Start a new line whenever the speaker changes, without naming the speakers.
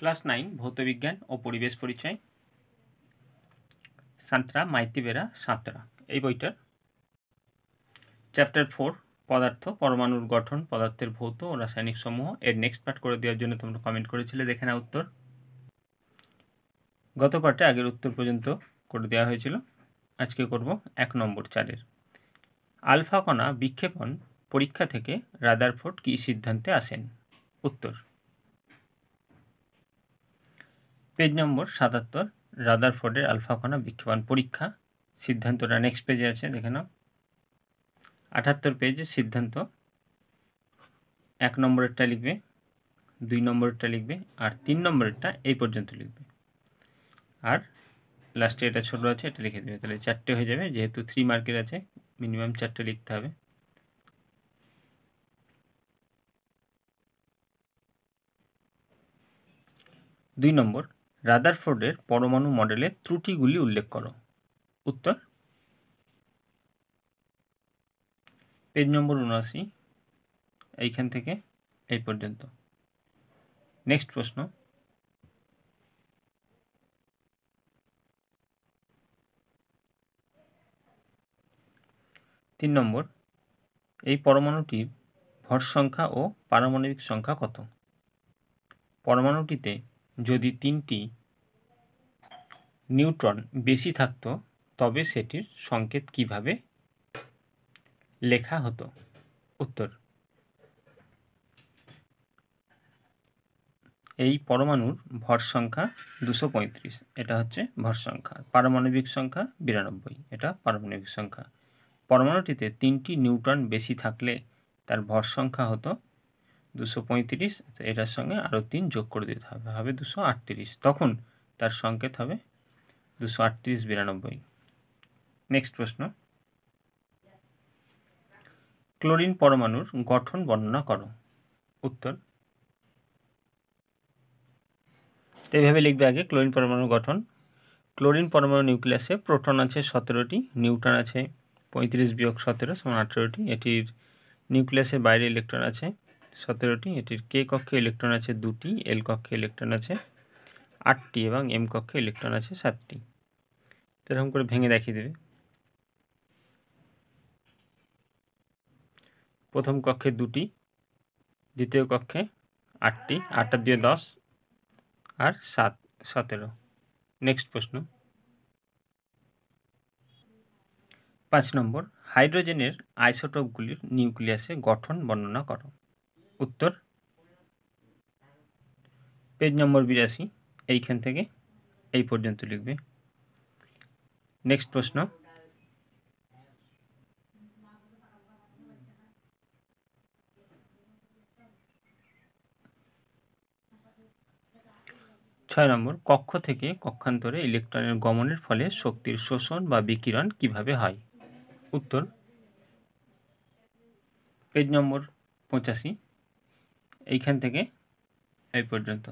class nine ভৌতবিজ্ঞান ও পরিবেশ পরিচয় সাঁতরা মাইতিবেরা সাঁতরা এই বইটার চ্যাপ্টার ফোর পদার্থ পরমাণুর গঠন পদার্থের ভৌত ও রাসায়নিক সমূহ এর নেক্সট পার্ট করে দেওয়ার জন্য তোমরা কমেন্ট করেছিলে দেখে না উত্তর গত পার্টে আগের উত্তর পর্যন্ত করে দেওয়া হয়েছিল আজকে করব এক নম্বর চারের আলফা কণা বিক্ষেপণ পরীক্ষা থেকে রাদারফোর্ড কী সিদ্ধান্তে আসেন উত্তর পেজ নম্বর সাতাত্তর রাদার ফোর্ডের আলফাকণা বিক্ষেপণ পরীক্ষা সিদ্ধান্তটা নেক্সট পেজে আছে দেখে নাও আটাত্তর পেজে সিদ্ধান্ত এক নম্বরেরটা লিখবে দুই নম্বরেরটা লিখবে আর তিন নম্বরেরটা এই পর্যন্ত লিখবে আর লাস্টে এটা ছোট আছে এটা লিখে দেবে তাহলে চারটে হয়ে যাবে যেহেতু থ্রি মার্কের আছে মিনিমাম চারটে লিখতে হবে দুই নম্বর রাদারফোর্ডের পরমাণু মডেলের ত্রুটিগুলি উল্লেখ করো উত্তর পেজ নম্বর উনআশি এইখান থেকে এই পর্যন্ত নেক্সট প্রশ্ন তিন নম্বর এই পরমাণুটির ভর সংখ্যা ও পারমাণবিক সংখ্যা কত পরমাণুটিতে যদি তিনটি নিউট্রন বেশি থাকত তবে সেটির সংকেত কিভাবে লেখা হতো উত্তর এই পরমাণুর ভর সংখ্যা দুশো পঁয়ত্রিশ এটা হচ্ছে ভর সংখ্যা পারমাণবিক সংখ্যা বিরানব্বই এটা পারমাণবিক সংখ্যা পরমাণুটিতে তিনটি নিউট্রন বেশি থাকলে তার ভর সংখ্যা হতো দুশো পঁয়ত্রিশ এটার সঙ্গে আরও তিন যোগ করে দিতে হবে হবে দুশো আটত্রিশ তখন তার সংকেত হবে দুশো আটত্রিশ বিরানব্বই নেক্সট প্রশ্ন ক্লোরিন পরমাণুর গঠন বর্ণনা করো উত্তর তো এইভাবে লিখবে আগে ক্লোরিন পরমাণুর গঠন ক্লোরিন পরমাণু নিউক্লিয়াসে প্রোটন আছে সতেরোটি নিউটন আছে পঁয়ত্রিশ বিয়োগ সতেরো সমান আঠেরোটি এটির নিউক্লিয়াসের বাইরে ইলেকট্রন আছে সতেরোটি এটির কে কক্ষে ইলেকট্রন আছে দুটি এল কক্ষে ইলেকট্রন আছে আটটি এবং এম কক্ষে ইলেকট্রন আছে সাতটি এরকম করে ভেঙে দেখিয়ে দেবে প্রথম কক্ষে দুটি দ্বিতীয় কক্ষে আটটি আটটা দিয়ে দশ আর সাত সতেরো নেক্সট প্রশ্ন পাঁচ নম্বর হাইড্রোজেনের আইসোটোপগুলির নিউক্লিয়াসে গঠন বর্ণনা করো উত্তর পেজ নম্বর বিরাশি এইখান থেকে এই পর্যন্ত লিখবে নেক্সট প্রশ্ন ছয় নম্বর কক্ষ থেকে কক্ষান্তরে ইলেকট্রনের গমনের ফলে শক্তির শোষণ বা বিকিরণ কিভাবে হয় উত্তর পেজ নম্বর পঁচাশি এইখান থেকে এই পর্যন্ত